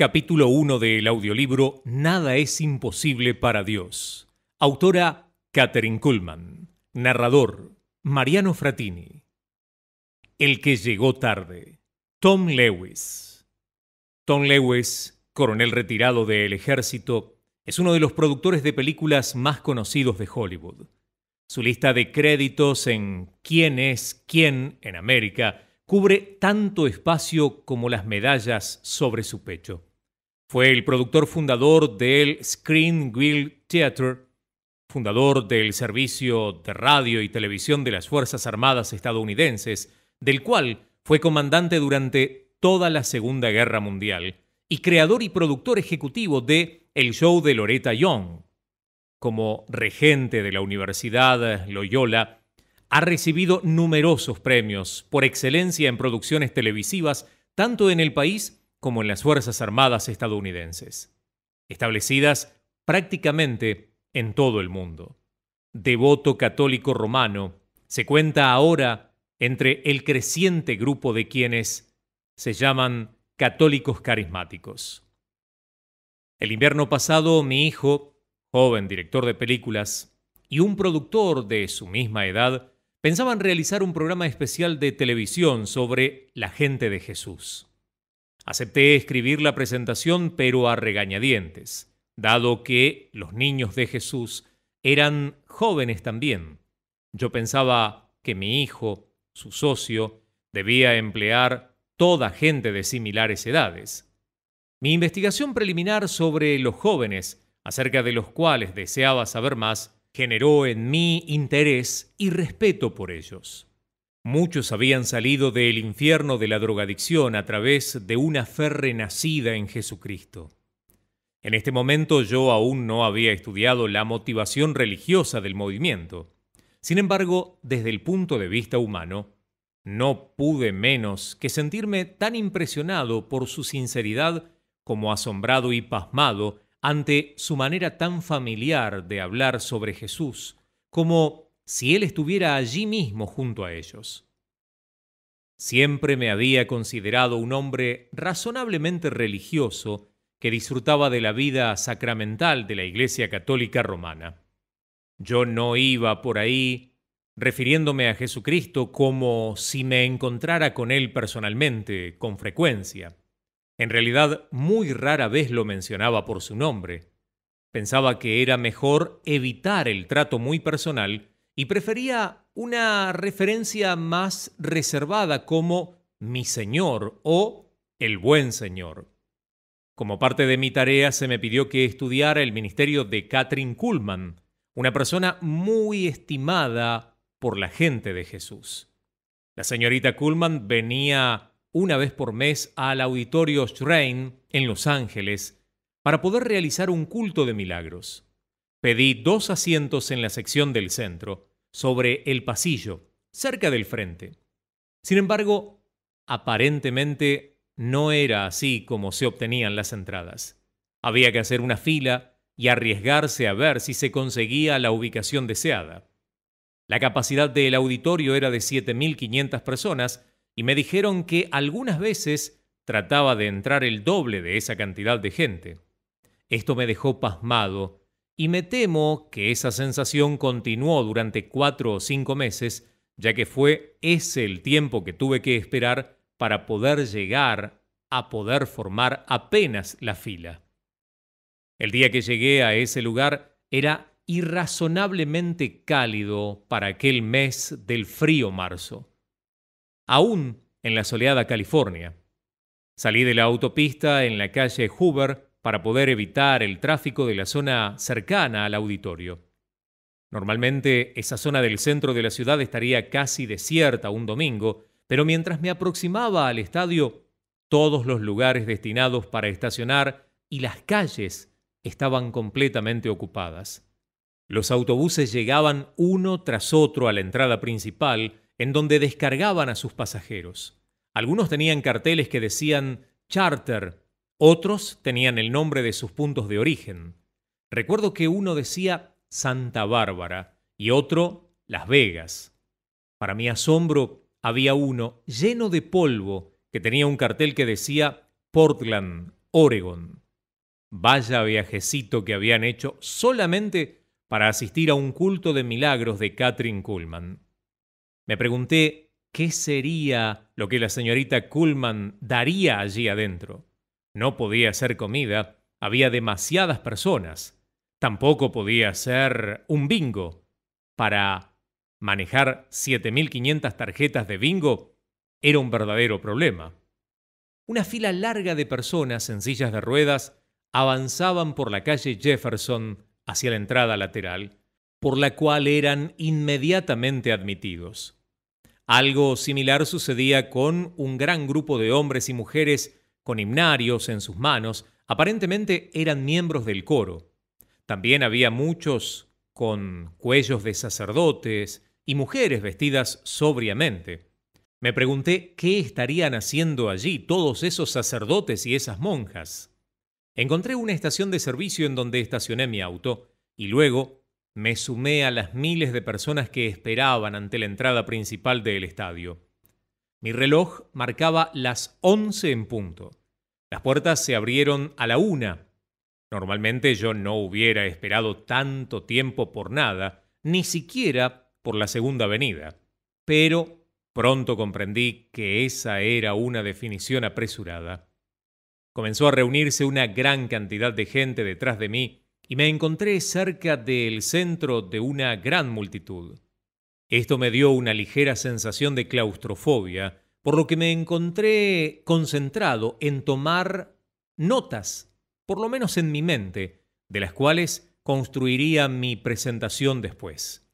Capítulo 1 del audiolibro Nada es imposible para Dios. Autora Katherine Kuhlman. Narrador Mariano Fratini. El que llegó tarde. Tom Lewis. Tom Lewis, coronel retirado del ejército, es uno de los productores de películas más conocidos de Hollywood. Su lista de créditos en Quién es quién en América cubre tanto espacio como las medallas sobre su pecho. Fue el productor fundador del Screen Guild Theater, fundador del servicio de radio y televisión de las Fuerzas Armadas estadounidenses, del cual fue comandante durante toda la Segunda Guerra Mundial, y creador y productor ejecutivo de El Show de Loretta Young. Como regente de la Universidad Loyola, ha recibido numerosos premios por excelencia en producciones televisivas, tanto en el país como en las Fuerzas Armadas estadounidenses, establecidas prácticamente en todo el mundo. Devoto católico romano, se cuenta ahora entre el creciente grupo de quienes se llaman católicos carismáticos. El invierno pasado, mi hijo, joven director de películas, y un productor de su misma edad pensaban realizar un programa especial de televisión sobre la gente de Jesús. Acepté escribir la presentación, pero a regañadientes, dado que los niños de Jesús eran jóvenes también. Yo pensaba que mi hijo, su socio, debía emplear toda gente de similares edades. Mi investigación preliminar sobre los jóvenes, acerca de los cuales deseaba saber más, generó en mí interés y respeto por ellos. Muchos habían salido del infierno de la drogadicción a través de una fe renacida en Jesucristo. En este momento yo aún no había estudiado la motivación religiosa del movimiento. Sin embargo, desde el punto de vista humano, no pude menos que sentirme tan impresionado por su sinceridad como asombrado y pasmado ante su manera tan familiar de hablar sobre Jesús, como si él estuviera allí mismo junto a ellos. Siempre me había considerado un hombre razonablemente religioso que disfrutaba de la vida sacramental de la Iglesia Católica Romana. Yo no iba por ahí refiriéndome a Jesucristo como si me encontrara con él personalmente, con frecuencia. En realidad, muy rara vez lo mencionaba por su nombre. Pensaba que era mejor evitar el trato muy personal y prefería una referencia más reservada como mi señor o el buen señor. Como parte de mi tarea se me pidió que estudiara el ministerio de Catherine Kuhlman, una persona muy estimada por la gente de Jesús. La señorita Kuhlman venía una vez por mes al auditorio Schrein en Los Ángeles para poder realizar un culto de milagros. Pedí dos asientos en la sección del centro sobre el pasillo, cerca del frente. Sin embargo, aparentemente no era así como se obtenían las entradas. Había que hacer una fila y arriesgarse a ver si se conseguía la ubicación deseada. La capacidad del auditorio era de 7.500 personas y me dijeron que algunas veces trataba de entrar el doble de esa cantidad de gente. Esto me dejó pasmado y me temo que esa sensación continuó durante cuatro o cinco meses, ya que fue ese el tiempo que tuve que esperar para poder llegar a poder formar apenas la fila. El día que llegué a ese lugar era irrazonablemente cálido para aquel mes del frío marzo, aún en la soleada California. Salí de la autopista en la calle Hoover para poder evitar el tráfico de la zona cercana al auditorio. Normalmente esa zona del centro de la ciudad estaría casi desierta un domingo, pero mientras me aproximaba al estadio, todos los lugares destinados para estacionar y las calles estaban completamente ocupadas. Los autobuses llegaban uno tras otro a la entrada principal, en donde descargaban a sus pasajeros. Algunos tenían carteles que decían charter otros tenían el nombre de sus puntos de origen. Recuerdo que uno decía Santa Bárbara y otro Las Vegas. Para mi asombro, había uno lleno de polvo que tenía un cartel que decía Portland, Oregon. Vaya viajecito que habían hecho solamente para asistir a un culto de milagros de Katrin Kuhlman. Me pregunté qué sería lo que la señorita Kuhlman daría allí adentro. No podía hacer comida, había demasiadas personas. Tampoco podía hacer un bingo. Para manejar 7.500 tarjetas de bingo era un verdadero problema. Una fila larga de personas en sillas de ruedas avanzaban por la calle Jefferson hacia la entrada lateral, por la cual eran inmediatamente admitidos. Algo similar sucedía con un gran grupo de hombres y mujeres con himnarios en sus manos, aparentemente eran miembros del coro. También había muchos con cuellos de sacerdotes y mujeres vestidas sobriamente. Me pregunté qué estarían haciendo allí todos esos sacerdotes y esas monjas. Encontré una estación de servicio en donde estacioné mi auto y luego me sumé a las miles de personas que esperaban ante la entrada principal del estadio. Mi reloj marcaba las once en punto. Las puertas se abrieron a la una. Normalmente yo no hubiera esperado tanto tiempo por nada, ni siquiera por la segunda venida. Pero pronto comprendí que esa era una definición apresurada. Comenzó a reunirse una gran cantidad de gente detrás de mí y me encontré cerca del centro de una gran multitud. Esto me dio una ligera sensación de claustrofobia, por lo que me encontré concentrado en tomar notas, por lo menos en mi mente, de las cuales construiría mi presentación después.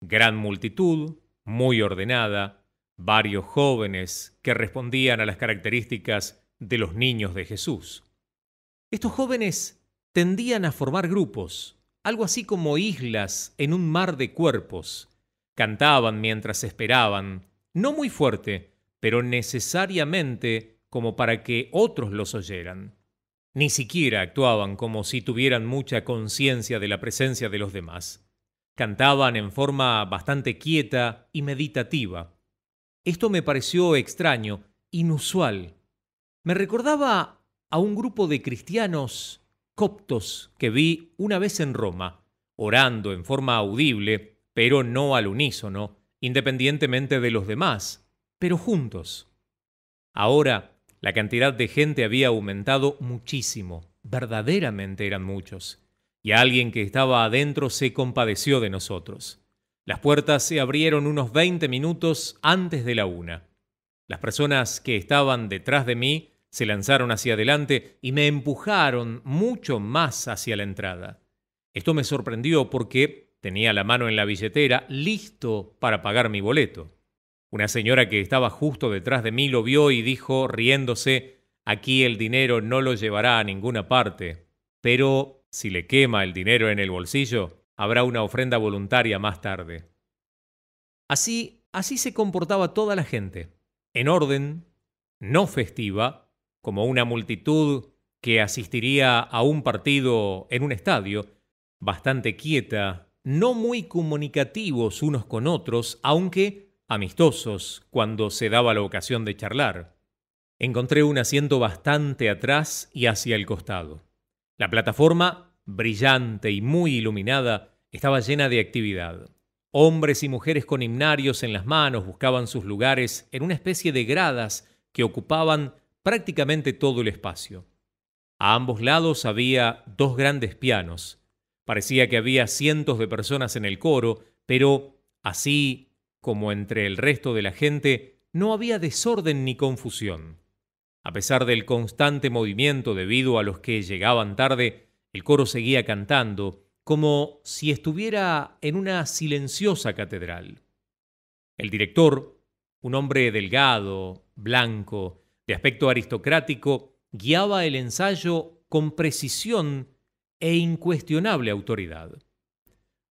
Gran multitud, muy ordenada, varios jóvenes que respondían a las características de los niños de Jesús. Estos jóvenes tendían a formar grupos, algo así como islas en un mar de cuerpos, Cantaban mientras esperaban, no muy fuerte, pero necesariamente como para que otros los oyeran. Ni siquiera actuaban como si tuvieran mucha conciencia de la presencia de los demás. Cantaban en forma bastante quieta y meditativa. Esto me pareció extraño, inusual. Me recordaba a un grupo de cristianos coptos que vi una vez en Roma, orando en forma audible pero no al unísono, independientemente de los demás, pero juntos. Ahora, la cantidad de gente había aumentado muchísimo, verdaderamente eran muchos, y alguien que estaba adentro se compadeció de nosotros. Las puertas se abrieron unos 20 minutos antes de la una. Las personas que estaban detrás de mí se lanzaron hacia adelante y me empujaron mucho más hacia la entrada. Esto me sorprendió porque Tenía la mano en la billetera, listo para pagar mi boleto. Una señora que estaba justo detrás de mí lo vio y dijo, riéndose, aquí el dinero no lo llevará a ninguna parte, pero si le quema el dinero en el bolsillo, habrá una ofrenda voluntaria más tarde. Así, así se comportaba toda la gente, en orden, no festiva, como una multitud que asistiría a un partido en un estadio, bastante quieta, no muy comunicativos unos con otros, aunque amistosos cuando se daba la ocasión de charlar. Encontré un asiento bastante atrás y hacia el costado. La plataforma, brillante y muy iluminada, estaba llena de actividad. Hombres y mujeres con himnarios en las manos buscaban sus lugares en una especie de gradas que ocupaban prácticamente todo el espacio. A ambos lados había dos grandes pianos, Parecía que había cientos de personas en el coro, pero así como entre el resto de la gente, no había desorden ni confusión. A pesar del constante movimiento debido a los que llegaban tarde, el coro seguía cantando, como si estuviera en una silenciosa catedral. El director, un hombre delgado, blanco, de aspecto aristocrático, guiaba el ensayo con precisión e incuestionable autoridad.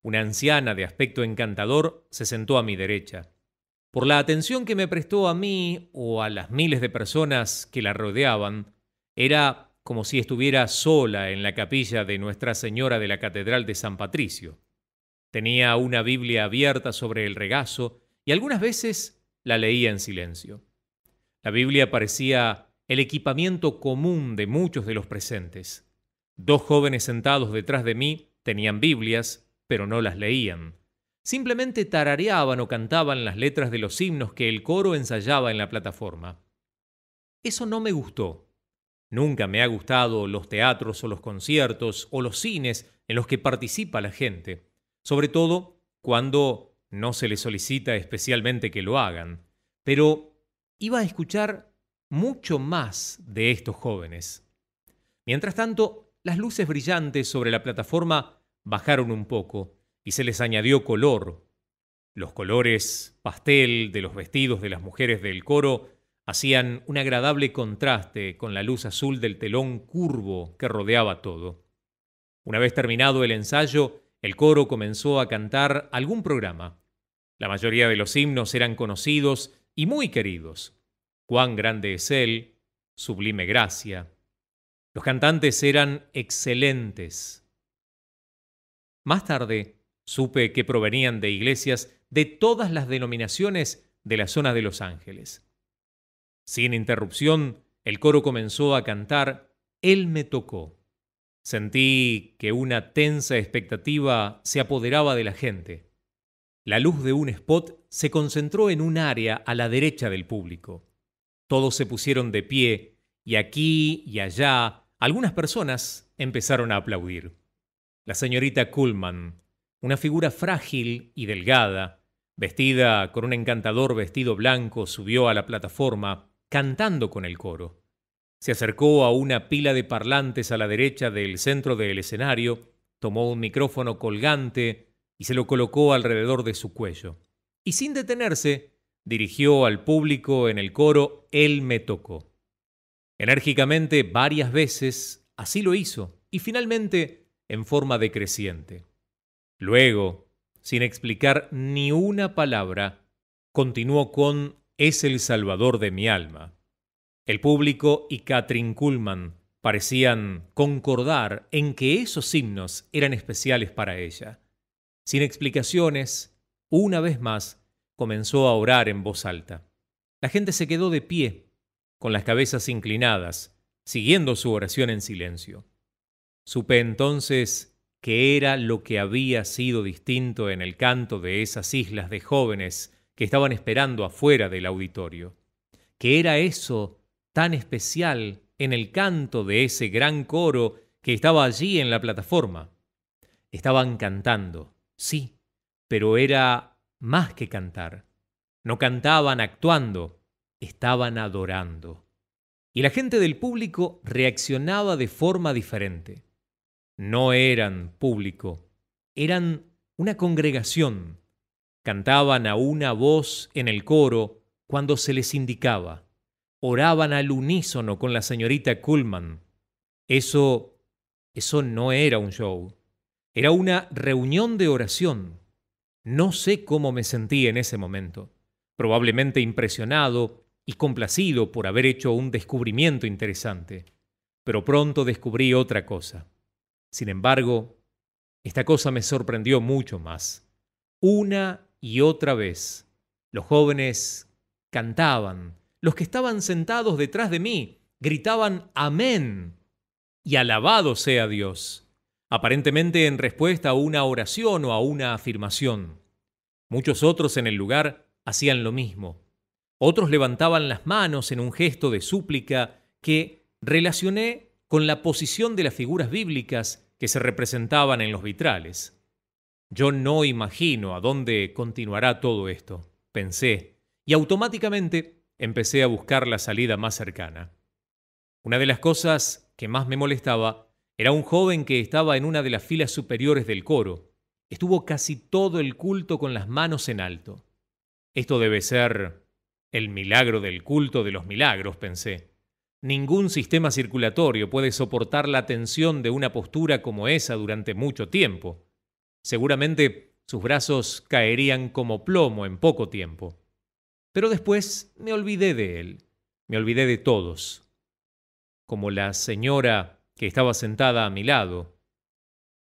Una anciana de aspecto encantador se sentó a mi derecha. Por la atención que me prestó a mí o a las miles de personas que la rodeaban, era como si estuviera sola en la capilla de Nuestra Señora de la Catedral de San Patricio. Tenía una Biblia abierta sobre el regazo y algunas veces la leía en silencio. La Biblia parecía el equipamiento común de muchos de los presentes. Dos jóvenes sentados detrás de mí tenían Biblias, pero no las leían. Simplemente tarareaban o cantaban las letras de los himnos que el coro ensayaba en la plataforma. Eso no me gustó. Nunca me ha gustado los teatros o los conciertos o los cines en los que participa la gente, sobre todo cuando no se les solicita especialmente que lo hagan. Pero iba a escuchar mucho más de estos jóvenes. Mientras tanto, las luces brillantes sobre la plataforma bajaron un poco y se les añadió color. Los colores pastel de los vestidos de las mujeres del coro hacían un agradable contraste con la luz azul del telón curvo que rodeaba todo. Una vez terminado el ensayo, el coro comenzó a cantar algún programa. La mayoría de los himnos eran conocidos y muy queridos. Cuán grande es Él, sublime gracia, los cantantes eran excelentes. Más tarde, supe que provenían de iglesias de todas las denominaciones de la zona de Los Ángeles. Sin interrupción, el coro comenzó a cantar Él me tocó. Sentí que una tensa expectativa se apoderaba de la gente. La luz de un spot se concentró en un área a la derecha del público. Todos se pusieron de pie y aquí y allá algunas personas empezaron a aplaudir. La señorita Kuhlman, una figura frágil y delgada, vestida con un encantador vestido blanco, subió a la plataforma cantando con el coro. Se acercó a una pila de parlantes a la derecha del centro del escenario, tomó un micrófono colgante y se lo colocó alrededor de su cuello. Y sin detenerse, dirigió al público en el coro Él me tocó. Enérgicamente varias veces así lo hizo y finalmente en forma decreciente. Luego, sin explicar ni una palabra, continuó con Es el Salvador de mi alma. El público y Katrin Kuhlman parecían concordar en que esos himnos eran especiales para ella. Sin explicaciones, una vez más, comenzó a orar en voz alta. La gente se quedó de pie con las cabezas inclinadas, siguiendo su oración en silencio. Supe entonces que era lo que había sido distinto en el canto de esas islas de jóvenes que estaban esperando afuera del auditorio, que era eso tan especial en el canto de ese gran coro que estaba allí en la plataforma. Estaban cantando, sí, pero era más que cantar. No cantaban actuando, estaban adorando. Y la gente del público reaccionaba de forma diferente. No eran público, eran una congregación. Cantaban a una voz en el coro cuando se les indicaba. Oraban al unísono con la señorita Kuhlman. Eso eso no era un show. Era una reunión de oración. No sé cómo me sentí en ese momento. Probablemente impresionado, y complacido por haber hecho un descubrimiento interesante, pero pronto descubrí otra cosa. Sin embargo, esta cosa me sorprendió mucho más. Una y otra vez, los jóvenes cantaban, los que estaban sentados detrás de mí gritaban Amén y alabado sea Dios, aparentemente en respuesta a una oración o a una afirmación. Muchos otros en el lugar hacían lo mismo. Otros levantaban las manos en un gesto de súplica que relacioné con la posición de las figuras bíblicas que se representaban en los vitrales. Yo no imagino a dónde continuará todo esto, pensé, y automáticamente empecé a buscar la salida más cercana. Una de las cosas que más me molestaba era un joven que estaba en una de las filas superiores del coro. Estuvo casi todo el culto con las manos en alto. Esto debe ser el milagro del culto de los milagros, pensé. Ningún sistema circulatorio puede soportar la tensión de una postura como esa durante mucho tiempo. Seguramente sus brazos caerían como plomo en poco tiempo. Pero después me olvidé de él, me olvidé de todos. Como la señora que estaba sentada a mi lado,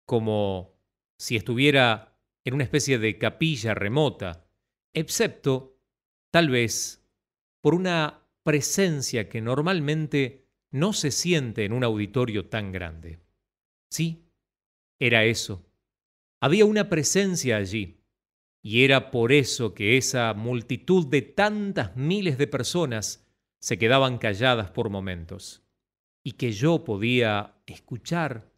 como si estuviera en una especie de capilla remota, excepto tal vez por una presencia que normalmente no se siente en un auditorio tan grande. Sí, era eso. Había una presencia allí, y era por eso que esa multitud de tantas miles de personas se quedaban calladas por momentos, y que yo podía escuchar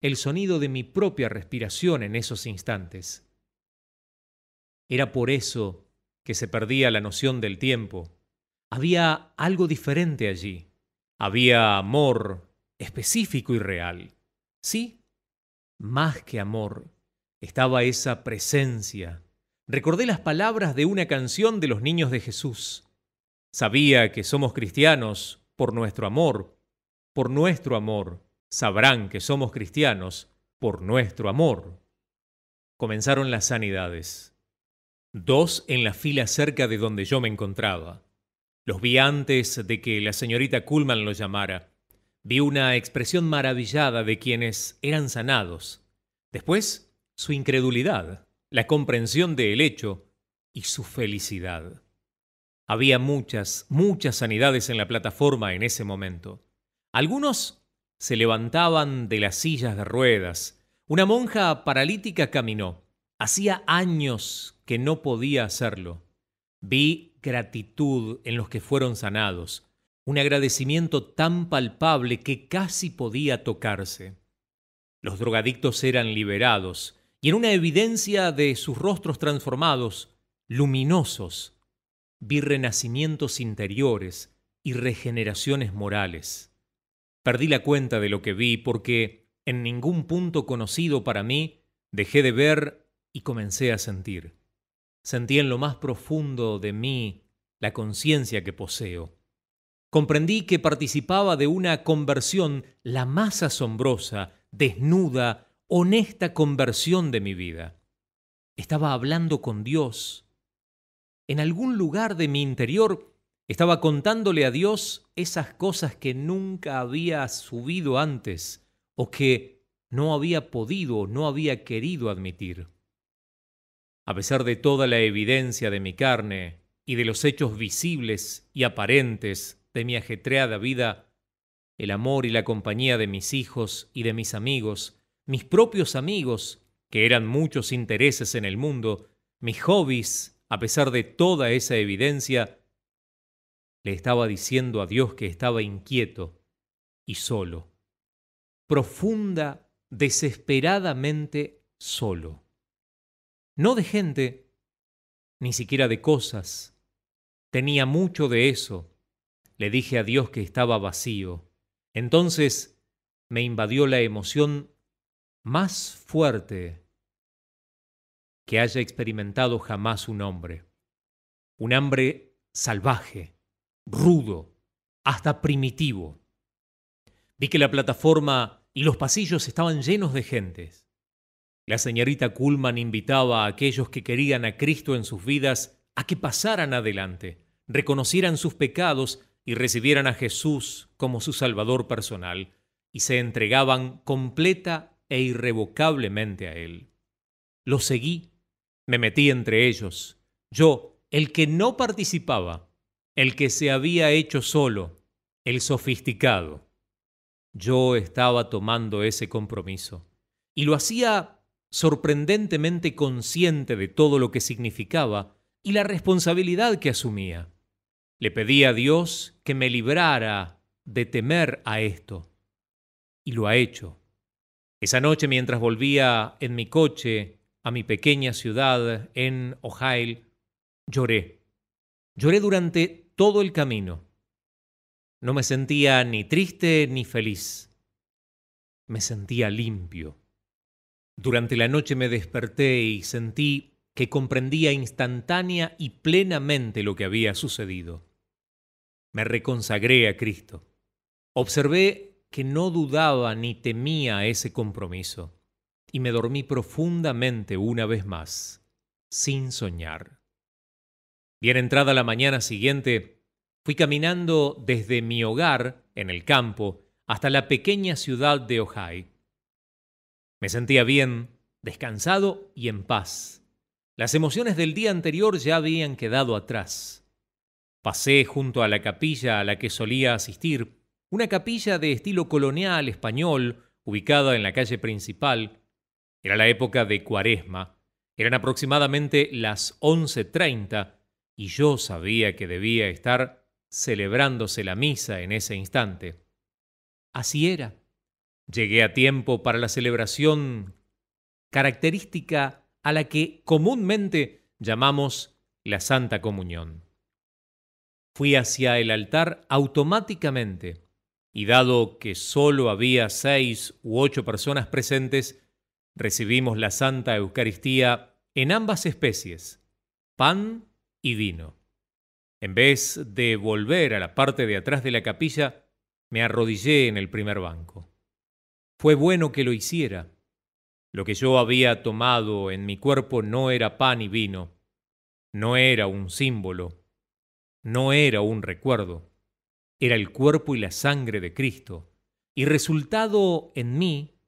el sonido de mi propia respiración en esos instantes. Era por eso que se perdía la noción del tiempo. Había algo diferente allí. Había amor específico y real. Sí, más que amor, estaba esa presencia. Recordé las palabras de una canción de los niños de Jesús. Sabía que somos cristianos por nuestro amor. Por nuestro amor. Sabrán que somos cristianos por nuestro amor. Comenzaron las sanidades dos en la fila cerca de donde yo me encontraba. Los vi antes de que la señorita Kuhlman los llamara. Vi una expresión maravillada de quienes eran sanados. Después, su incredulidad, la comprensión del hecho y su felicidad. Había muchas, muchas sanidades en la plataforma en ese momento. Algunos se levantaban de las sillas de ruedas. Una monja paralítica caminó. Hacía años que no podía hacerlo. Vi gratitud en los que fueron sanados, un agradecimiento tan palpable que casi podía tocarse. Los drogadictos eran liberados, y en una evidencia de sus rostros transformados, luminosos, vi renacimientos interiores y regeneraciones morales. Perdí la cuenta de lo que vi porque, en ningún punto conocido para mí, dejé de ver y comencé a sentir. Sentí en lo más profundo de mí la conciencia que poseo. Comprendí que participaba de una conversión, la más asombrosa, desnuda, honesta conversión de mi vida. Estaba hablando con Dios. En algún lugar de mi interior estaba contándole a Dios esas cosas que nunca había subido antes o que no había podido, no había querido admitir. A pesar de toda la evidencia de mi carne y de los hechos visibles y aparentes de mi ajetreada vida, el amor y la compañía de mis hijos y de mis amigos, mis propios amigos, que eran muchos intereses en el mundo, mis hobbies, a pesar de toda esa evidencia, le estaba diciendo a Dios que estaba inquieto y solo, profunda, desesperadamente solo no de gente, ni siquiera de cosas. Tenía mucho de eso. Le dije a Dios que estaba vacío. Entonces me invadió la emoción más fuerte que haya experimentado jamás un hombre. Un hambre salvaje, rudo, hasta primitivo. Vi que la plataforma y los pasillos estaban llenos de gentes. La señorita Kuhlman invitaba a aquellos que querían a Cristo en sus vidas a que pasaran adelante, reconocieran sus pecados y recibieran a Jesús como su Salvador personal, y se entregaban completa e irrevocablemente a Él. Lo seguí, me metí entre ellos, yo, el que no participaba, el que se había hecho solo, el sofisticado. Yo estaba tomando ese compromiso, y lo hacía sorprendentemente consciente de todo lo que significaba y la responsabilidad que asumía. Le pedí a Dios que me librara de temer a esto. Y lo ha hecho. Esa noche mientras volvía en mi coche a mi pequeña ciudad en Ohio, lloré. Lloré durante todo el camino. No me sentía ni triste ni feliz. Me sentía limpio. Durante la noche me desperté y sentí que comprendía instantánea y plenamente lo que había sucedido. Me reconsagré a Cristo. Observé que no dudaba ni temía ese compromiso, y me dormí profundamente una vez más, sin soñar. Bien entrada la mañana siguiente, fui caminando desde mi hogar, en el campo, hasta la pequeña ciudad de Ojai, me sentía bien, descansado y en paz. Las emociones del día anterior ya habían quedado atrás. Pasé junto a la capilla a la que solía asistir, una capilla de estilo colonial español ubicada en la calle principal. Era la época de Cuaresma. Eran aproximadamente las 11.30 y yo sabía que debía estar celebrándose la misa en ese instante. Así era. Llegué a tiempo para la celebración, característica a la que comúnmente llamamos la Santa Comunión. Fui hacia el altar automáticamente y dado que solo había seis u ocho personas presentes, recibimos la Santa Eucaristía en ambas especies, pan y vino. En vez de volver a la parte de atrás de la capilla, me arrodillé en el primer banco. Fue bueno que lo hiciera. Lo que yo había tomado en mi cuerpo no era pan y vino, no era un símbolo, no era un recuerdo, era el cuerpo y la sangre de Cristo, y resultado en mí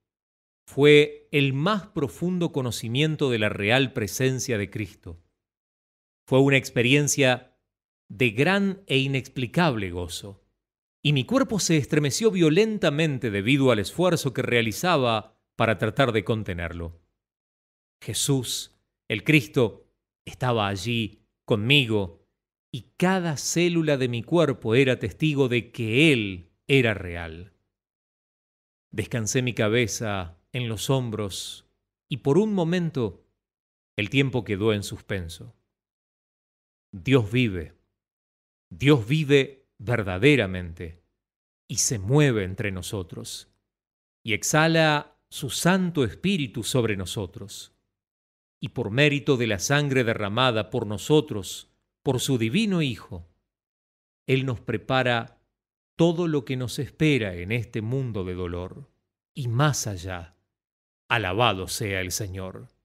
fue el más profundo conocimiento de la real presencia de Cristo. Fue una experiencia de gran e inexplicable gozo y mi cuerpo se estremeció violentamente debido al esfuerzo que realizaba para tratar de contenerlo. Jesús, el Cristo, estaba allí conmigo y cada célula de mi cuerpo era testigo de que Él era real. Descansé mi cabeza en los hombros y por un momento el tiempo quedó en suspenso. Dios vive. Dios vive verdaderamente y se mueve entre nosotros y exhala su Santo Espíritu sobre nosotros. Y por mérito de la sangre derramada por nosotros, por su divino Hijo, Él nos prepara todo lo que nos espera en este mundo de dolor y más allá. Alabado sea el Señor.